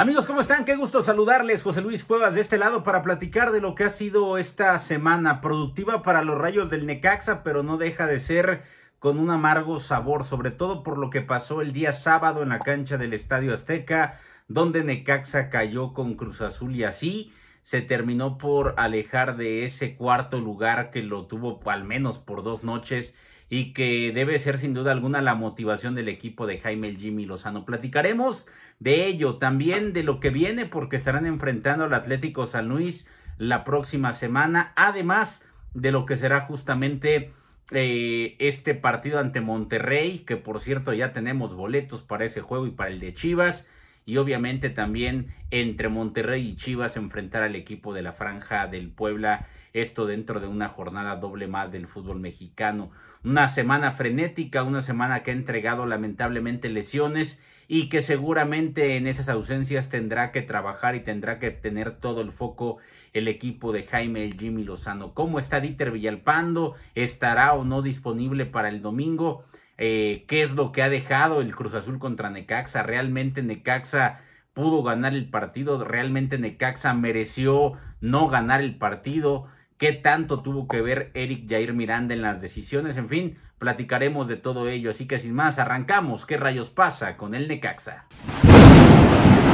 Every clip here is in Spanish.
Amigos, ¿cómo están? Qué gusto saludarles. José Luis Cuevas de este lado para platicar de lo que ha sido esta semana productiva para los rayos del Necaxa, pero no deja de ser con un amargo sabor, sobre todo por lo que pasó el día sábado en la cancha del Estadio Azteca, donde Necaxa cayó con Cruz Azul y así se terminó por alejar de ese cuarto lugar que lo tuvo al menos por dos noches y que debe ser sin duda alguna la motivación del equipo de Jaime el Jimmy Lozano. Platicaremos de ello, también de lo que viene porque estarán enfrentando al Atlético San Luis la próxima semana, además de lo que será justamente eh, este partido ante Monterrey, que por cierto ya tenemos boletos para ese juego y para el de Chivas y obviamente también entre Monterrey y Chivas enfrentar al equipo de la franja del Puebla esto dentro de una jornada doble más del fútbol mexicano. Una semana frenética, una semana que ha entregado lamentablemente lesiones y que seguramente en esas ausencias tendrá que trabajar y tendrá que tener todo el foco el equipo de Jaime el Jimmy Lozano. ¿Cómo está Dieter Villalpando? ¿Estará o no disponible para el domingo? Eh, ¿Qué es lo que ha dejado el Cruz Azul contra Necaxa? ¿Realmente Necaxa pudo ganar el partido? ¿Realmente Necaxa mereció no ganar el partido? qué tanto tuvo que ver Eric Jair Miranda en las decisiones, en fin, platicaremos de todo ello. Así que sin más, arrancamos. ¿Qué rayos pasa con el Necaxa?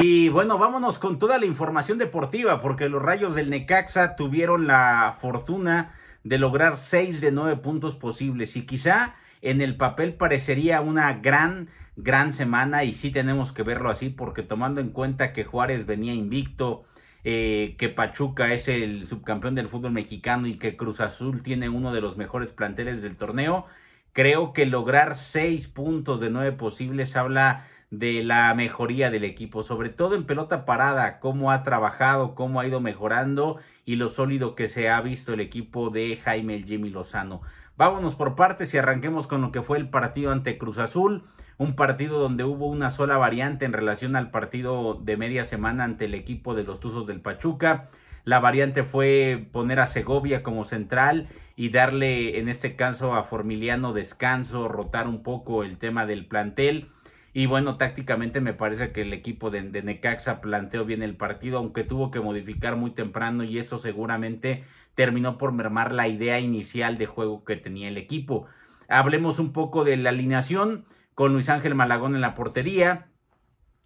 Y bueno, vámonos con toda la información deportiva, porque los rayos del Necaxa tuvieron la fortuna de lograr 6 de nueve puntos posibles y quizá en el papel parecería una gran, gran semana y sí tenemos que verlo así, porque tomando en cuenta que Juárez venía invicto, eh, que Pachuca es el subcampeón del fútbol mexicano y que Cruz Azul tiene uno de los mejores planteles del torneo. Creo que lograr seis puntos de nueve posibles habla de la mejoría del equipo, sobre todo en pelota parada, cómo ha trabajado, cómo ha ido mejorando y lo sólido que se ha visto el equipo de Jaime el Jimmy Lozano. Vámonos por partes y arranquemos con lo que fue el partido ante Cruz Azul un partido donde hubo una sola variante en relación al partido de media semana ante el equipo de los Tuzos del Pachuca. La variante fue poner a Segovia como central y darle, en este caso, a Formiliano descanso, rotar un poco el tema del plantel. Y bueno, tácticamente me parece que el equipo de, de, Necaxa planteó bien el partido, aunque tuvo que modificar muy temprano y eso seguramente terminó por mermar la idea inicial de juego que tenía el equipo. Hablemos un poco de la alineación con Luis Ángel Malagón en la portería.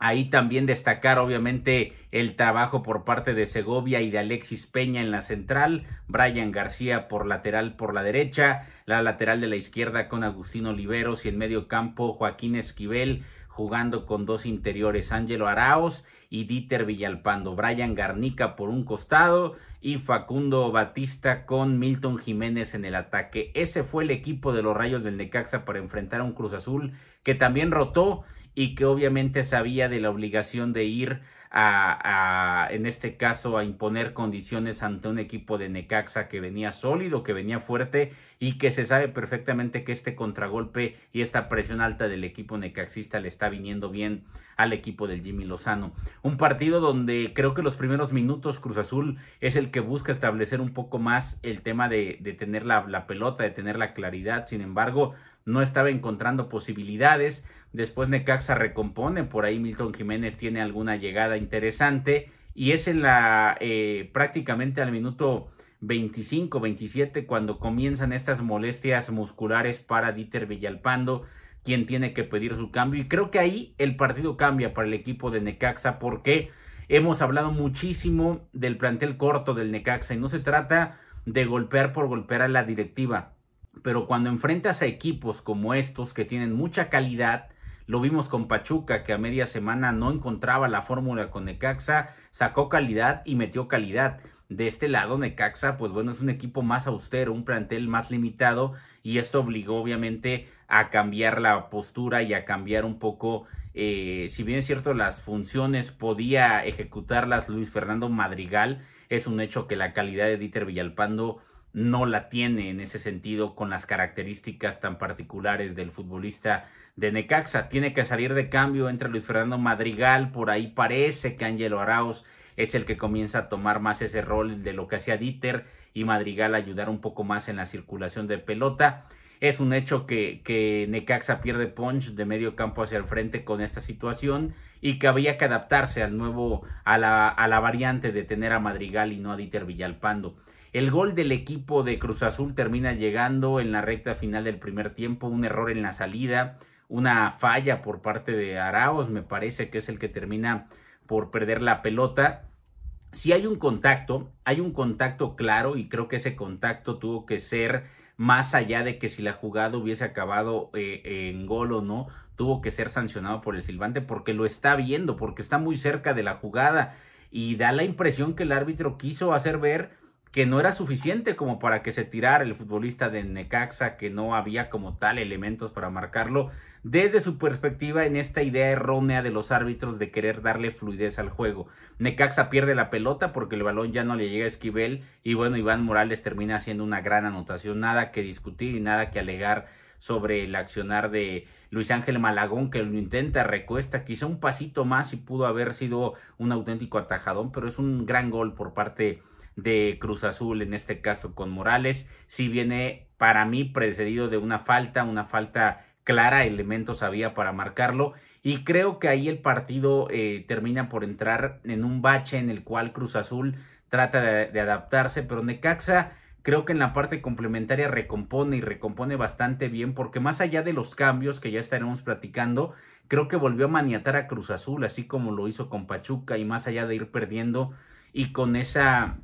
Ahí también destacar obviamente el trabajo por parte de Segovia y de Alexis Peña en la central, Brian García por lateral por la derecha, la lateral de la izquierda con Agustín Oliveros y en medio campo Joaquín Esquivel jugando con dos interiores, Ángelo Araos y Dieter Villalpando, Brian Garnica por un costado y Facundo Batista con Milton Jiménez en el ataque. Ese fue el equipo de los Rayos del Necaxa para enfrentar a un Cruz Azul que también rotó y que obviamente sabía de la obligación de ir a, en este caso, a imponer condiciones ante un equipo de Necaxa que venía sólido, que venía fuerte y que se sabe perfectamente que este contragolpe y esta presión alta del equipo necaxista le está viniendo bien al equipo del Jimmy Lozano. Un partido donde creo que los primeros minutos Cruz Azul es el que busca establecer un poco más el tema de, tener la pelota, de tener la claridad. Sin embargo, no estaba encontrando posibilidades. Después Necaxa recompone, por ahí Milton Jiménez tiene alguna llegada interesante y es en la eh, prácticamente al minuto 25, 27 cuando comienzan estas molestias musculares para Dieter Villalpando, quien tiene que pedir su cambio. Y creo que ahí el partido cambia para el equipo de Necaxa porque hemos hablado muchísimo del plantel corto del Necaxa y no se trata de golpear por golpear a la directiva. Pero cuando enfrentas a equipos como estos que tienen mucha calidad, lo vimos con Pachuca, que a media semana no encontraba la fórmula con Necaxa, sacó calidad y metió calidad. De este lado, Necaxa, pues bueno, es un equipo más austero, un plantel más limitado y esto obligó obviamente a cambiar la postura y a cambiar un poco, eh, si bien es cierto, las funciones podía ejecutarlas Luis Fernando Madrigal, es un hecho que la calidad de Dieter Villalpando no la tiene en ese sentido con las características tan particulares del futbolista de Necaxa. Tiene que salir de cambio entre Luis Fernando Madrigal, por ahí parece que Angelo Arauz es el que comienza a tomar más ese rol de lo que hacía Dieter y Madrigal ayudar un poco más en la circulación de pelota. Es un hecho que, Necaxa pierde punch de medio campo hacia el frente con esta situación y que había que adaptarse al nuevo, a la, a la variante de tener a Madrigal y no a Dieter Villalpando. El gol del equipo de Cruz Azul termina llegando en la recta final del primer tiempo, un error en la salida, una falla por parte de Araos, me parece que es el que termina por perder la pelota. Si hay un contacto, hay un contacto claro y creo que ese contacto tuvo que ser más allá de que si la jugada hubiese acabado eh, en gol o no, tuvo que ser sancionado por el silbante porque lo está viendo, porque está muy cerca de la jugada y da la impresión que el árbitro quiso hacer ver que no era suficiente como para que se tirara el futbolista de Necaxa, que no había como tal elementos para marcarlo, desde su perspectiva en esta idea errónea de los árbitros de querer darle fluidez al juego. Necaxa pierde la pelota porque el balón ya no le llega a Esquivel y bueno, Iván Morales termina haciendo una gran anotación, nada que discutir y nada que alegar sobre el accionar de Luis Ángel Malagón, que lo intenta, recuesta, quizá un pasito más y pudo haber sido un auténtico atajadón, pero es un gran gol por parte de Cruz Azul, en este caso con Morales, si viene para mí precedido de una falta, una falta clara, elementos había para marcarlo y creo que ahí el partido eh, termina por entrar en un bache en el cual Cruz Azul trata de, de adaptarse, pero Necaxa creo que en la parte complementaria recompone y recompone bastante bien porque más allá de los cambios que ya estaremos platicando, creo que volvió a maniatar a Cruz Azul, así como lo hizo con Pachuca y más allá de ir perdiendo y con esa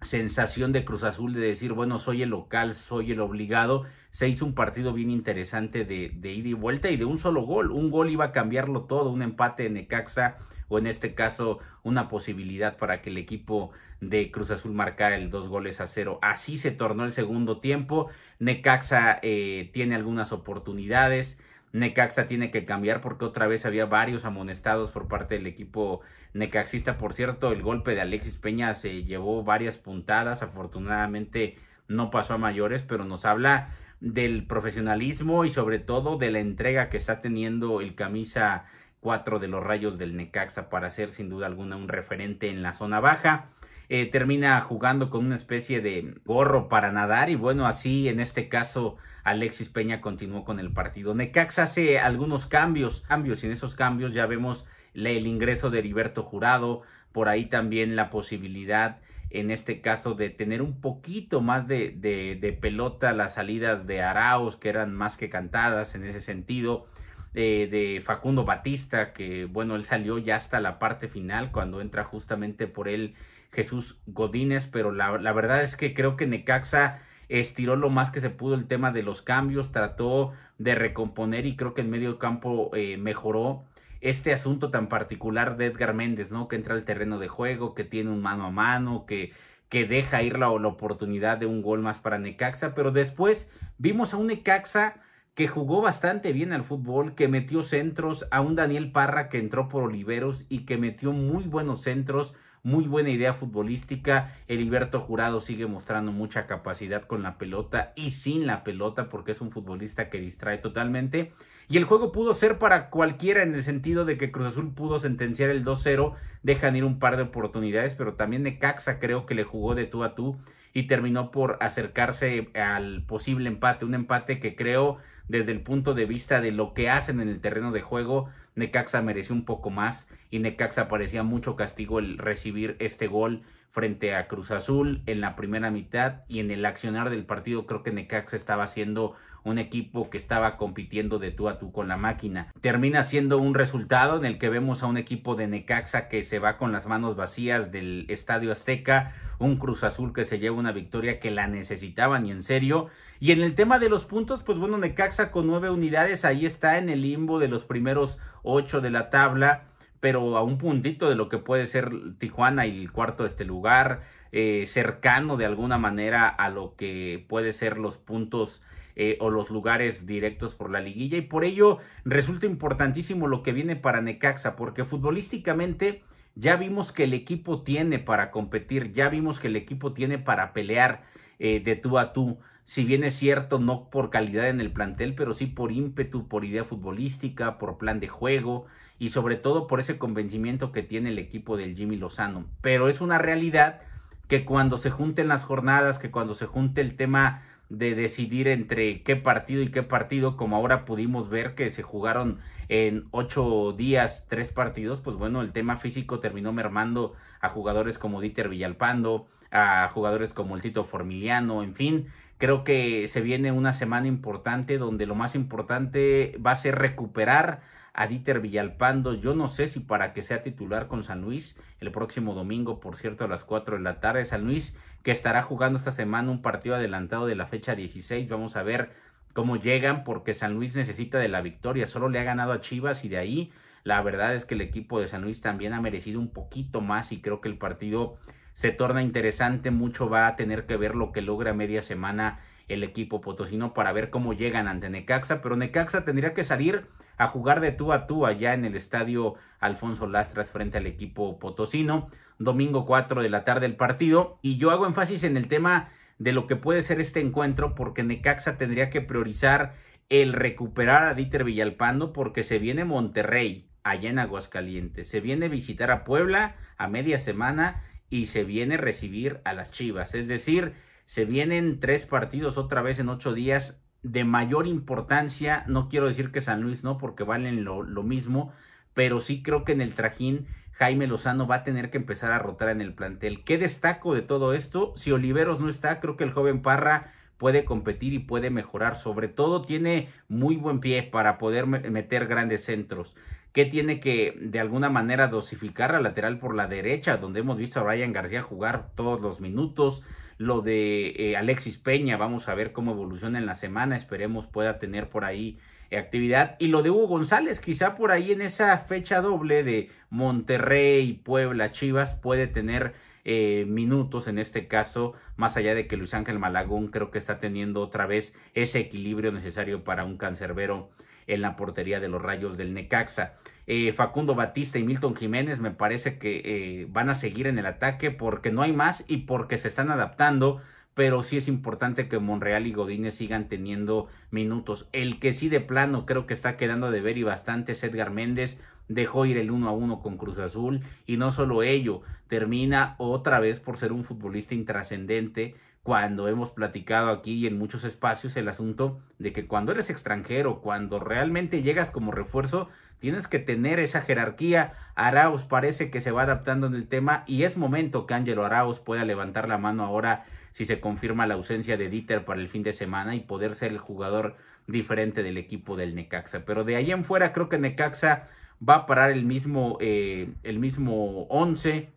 sensación de Cruz Azul de decir, bueno, soy el local, soy el obligado. Se hizo un partido bien interesante de, de ida y vuelta y de un solo gol. Un gol iba a cambiarlo todo, un empate de Necaxa o en este caso una posibilidad para que el equipo de Cruz Azul marcara el dos goles a cero. Así se tornó el segundo tiempo. Necaxa eh, tiene algunas oportunidades. Necaxa tiene que cambiar porque otra vez había varios amonestados por parte del equipo necaxista. Por cierto, el golpe de Alexis Peña se llevó varias puntadas. Afortunadamente no pasó a mayores, pero nos habla del profesionalismo y sobre todo de la entrega que está teniendo el camisa 4 de los rayos del Necaxa para ser sin duda alguna un referente en la zona baja. Eh, termina jugando con una especie de gorro para nadar y bueno, así en este caso Alexis Peña continuó con el partido. Necax hace algunos cambios, cambios y en esos cambios ya vemos el ingreso de Heriberto Jurado, por ahí también la posibilidad en este caso de tener un poquito más de, de, pelota las salidas de Araos que eran más que cantadas en ese sentido. De, eh, de Facundo Batista, que bueno, él salió ya hasta la parte final cuando entra justamente por él Jesús Godínez, pero la, verdad es que creo que Necaxa estiró lo más que se pudo el tema de los cambios, trató de recomponer y creo que en medio campo eh, mejoró este asunto tan particular de Edgar Méndez, ¿no? Que entra al terreno de juego, que tiene un mano a mano, que, que deja ir la, la oportunidad de un gol más para Necaxa, pero después vimos a un Necaxa que jugó bastante bien al fútbol, que metió centros a un Daniel Parra que entró por Oliveros y que metió muy buenos centros, muy buena idea futbolística. Heriberto Jurado sigue mostrando mucha capacidad con la pelota y sin la pelota porque es un futbolista que distrae totalmente. Y el juego pudo ser para cualquiera en el sentido de que Cruz Azul pudo sentenciar el 2-0, dejan ir un par de oportunidades, pero también Necaxa creo que le jugó de tú a tú y terminó por acercarse al posible empate, un empate que creo desde el punto de vista de lo que hacen en el terreno de juego, Necaxa mereció un poco más y Necaxa parecía mucho castigo el recibir este gol frente a Cruz Azul en la primera mitad y en el accionar del partido creo que Necaxa estaba siendo un equipo que estaba compitiendo de tú a tú con la máquina. Termina siendo un resultado en el que vemos a un equipo de Necaxa que se va con las manos vacías del Estadio Azteca, un Cruz Azul que se lleva una victoria que la necesitaban y en serio. Y en el tema de los puntos, pues bueno, Necaxa con nueve unidades ahí está en el limbo de los primeros ocho de la tabla pero a un puntito de lo que puede ser Tijuana y el cuarto de este lugar, eh, cercano de alguna manera a lo que puede ser los puntos eh, o los lugares directos por la liguilla y por ello resulta importantísimo lo que viene para Necaxa porque futbolísticamente ya vimos que el equipo tiene para competir, ya vimos que el equipo tiene para pelear eh, de tú a tú si bien es cierto, no por calidad en el plantel, pero sí por ímpetu, por idea futbolística, por plan de juego y sobre todo por ese convencimiento que tiene el equipo del Jimmy Lozano. Pero es una realidad que cuando se junten las jornadas, que cuando se junte el tema de decidir entre qué partido y qué partido, como ahora pudimos ver que se jugaron en ocho días tres partidos, pues bueno, el tema físico terminó mermando a jugadores como Dieter Villalpando, a jugadores como el Tito Formiliano, en fin, creo que se viene una semana importante donde lo más importante va a ser recuperar a Villalpando. Yo no sé si para que sea titular con San Luis el próximo domingo, por cierto, a las 4 de la tarde. San Luis que estará jugando esta semana un partido adelantado de la fecha 16. Vamos a ver cómo llegan porque San Luis necesita de la victoria. Solo le ha ganado a Chivas y de ahí la verdad es que el equipo de San Luis también ha merecido un poquito más y creo que el partido se torna interesante. Mucho va a tener que ver lo que logra media semana el equipo potosino para ver cómo llegan ante Necaxa, pero Necaxa tendría que salir a jugar de tú a tú allá en el estadio Alfonso Lastras frente al equipo potosino. Domingo 4 de la tarde el partido. Y yo hago énfasis en el tema de lo que puede ser este encuentro porque Necaxa tendría que priorizar el recuperar a Dieter Villalpando porque se viene Monterrey allá en Aguascalientes, se viene visitar a Puebla a media semana y se viene recibir a las Chivas, es decir, se vienen tres partidos otra vez en ocho días de mayor importancia, no quiero decir que San Luis no, porque valen lo, mismo, pero sí creo que en el trajín Jaime Lozano va a tener que empezar a rotar en el plantel. ¿Qué destaco de todo esto? Si Oliveros no está, creo que el joven Parra puede competir y puede mejorar. Sobre todo tiene muy buen pie para poder meter grandes centros que tiene que de alguna manera dosificar la lateral por la derecha, donde hemos visto a Brian García jugar todos los minutos. Lo de eh, Alexis Peña, vamos a ver cómo evoluciona en la semana, esperemos pueda tener por ahí eh, actividad. Y lo de Hugo González, quizá por ahí en esa fecha doble de Monterrey, Puebla, Chivas, puede tener eh, minutos en este caso, más allá de que Luis Ángel Malagón creo que está teniendo otra vez ese equilibrio necesario para un cancerbero en la portería de los Rayos del Necaxa. Eh, Facundo Batista y Milton Jiménez me parece que eh, van a seguir en el ataque porque no hay más y porque se están adaptando pero sí es importante que Monreal y Godínez sigan teniendo minutos. El que sí de plano creo que está quedando de ver y bastante es Edgar Méndez. Dejó ir el 1 a 1 con Cruz Azul y no solo ello, termina otra vez por ser un futbolista intrascendente cuando hemos platicado aquí y en muchos espacios el asunto de que cuando eres extranjero, cuando realmente llegas como refuerzo, tienes que tener esa jerarquía. araos parece que se va adaptando en el tema y es momento que Ángelo Araos pueda levantar la mano ahora si se confirma la ausencia de Dieter para el fin de semana y poder ser el jugador diferente del equipo del Necaxa. Pero de ahí en fuera creo que Necaxa va a parar el mismo, eh, el mismo 11,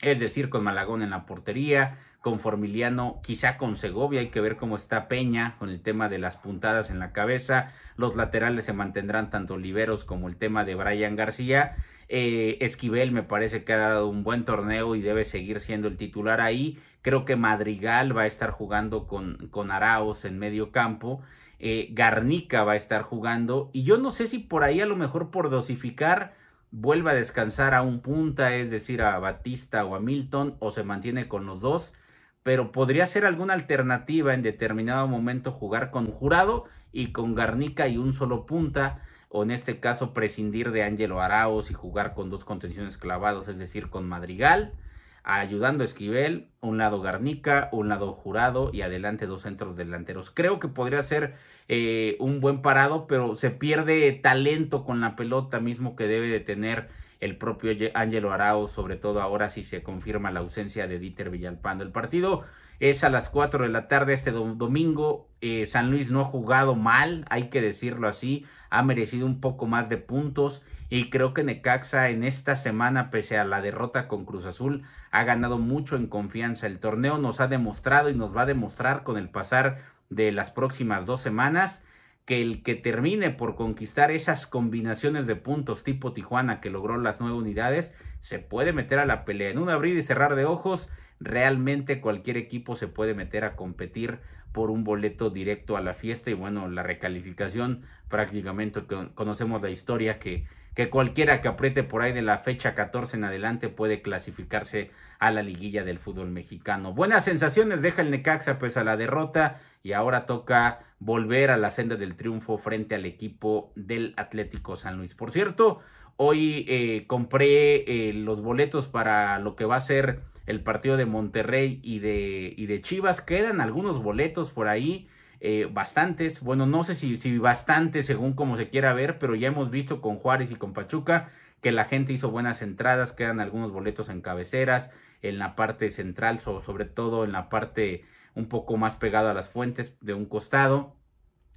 es decir, con Malagón en la portería con Formiliano, quizá con Segovia, hay que ver cómo está Peña con el tema de las puntadas en la cabeza, los laterales se mantendrán tanto liberos como el tema de Brian García, eh, Esquivel me parece que ha dado un buen torneo y debe seguir siendo el titular ahí, creo que Madrigal va a estar jugando con, con Araos en medio campo, eh, Garnica va a estar jugando y yo no sé si por ahí a lo mejor por dosificar vuelva a descansar a un punta, es decir, a Batista o a Milton, o se mantiene con los dos pero podría ser alguna alternativa en determinado momento jugar con Jurado y con Garnica y un solo punta, o en este caso prescindir de Ángelo Araos y jugar con dos contenciones clavados, es decir, con Madrigal, ayudando a Esquivel, un lado Garnica, un lado Jurado y adelante dos centros delanteros. Creo que podría ser eh, un buen parado, pero se pierde talento con la pelota mismo que debe de tener el propio Ángelo Arao, sobre todo ahora si se confirma la ausencia de Dieter Villalpando. El partido es a las 4 de la tarde este domingo. Eh, San Luis no ha jugado mal, hay que decirlo así, ha merecido un poco más de puntos y creo que Necaxa en esta semana, pese a la derrota con Cruz Azul, ha ganado mucho en confianza. El torneo nos ha demostrado y nos va a demostrar con el pasar de las próximas dos semanas que el que termine por conquistar esas combinaciones de puntos tipo Tijuana que logró las nueve unidades, se puede meter a la pelea. En un abrir y cerrar de ojos, realmente cualquier equipo se puede meter a competir por un boleto directo a la fiesta y bueno, la recalificación prácticamente conocemos la historia que que cualquiera que apriete por ahí de la fecha 14 en adelante puede clasificarse a la liguilla del fútbol mexicano. Buenas sensaciones deja el Necaxa pues a la derrota y ahora toca volver a la senda del triunfo frente al equipo del Atlético San Luis. Por cierto, hoy eh, compré eh, los boletos para lo que va a ser el partido de Monterrey y de, y de Chivas. Quedan algunos boletos por ahí. Eh, bastantes, bueno, no sé si, si bastantes según como se quiera ver, pero ya hemos visto con Juárez y con Pachuca que la gente hizo buenas entradas, quedan algunos boletos en cabeceras, en la parte central, sobre todo en la parte un poco más pegada a las fuentes de un costado.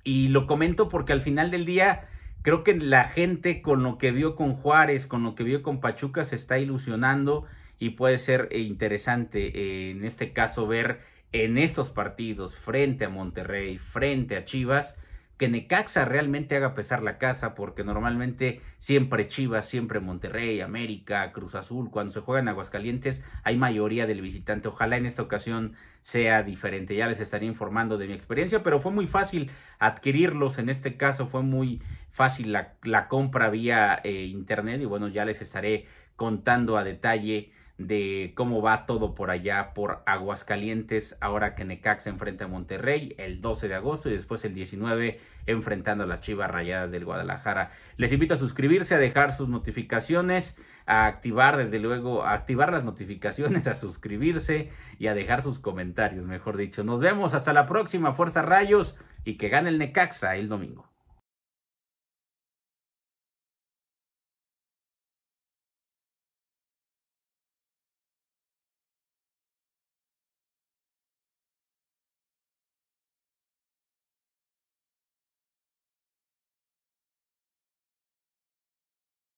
Y lo comento porque al final del día creo que la gente con lo que vio con Juárez, con lo que vio con Pachuca, se está ilusionando y puede ser eh, interesante eh, en este caso ver en estos partidos frente a Monterrey, frente a Chivas, que Necaxa realmente haga pesar la casa, porque normalmente siempre Chivas, siempre Monterrey, América, Cruz Azul, cuando se juegan Aguascalientes, hay mayoría del visitante. Ojalá en esta ocasión sea diferente. Ya les estaré informando de mi experiencia, pero fue muy fácil adquirirlos. En este caso fue muy fácil la, compra vía eh, internet y bueno, ya les estaré contando a detalle de cómo va todo por allá por Aguascalientes, ahora que Necaxa enfrenta a Monterrey el 12 de agosto y después el 19 enfrentando a las Chivas Rayadas del Guadalajara. Les invito a suscribirse, a dejar sus notificaciones, a activar desde luego, a activar las notificaciones, a suscribirse y a dejar sus comentarios, mejor dicho. Nos vemos hasta la próxima, Fuerza Rayos, y que gane el Necaxa el domingo.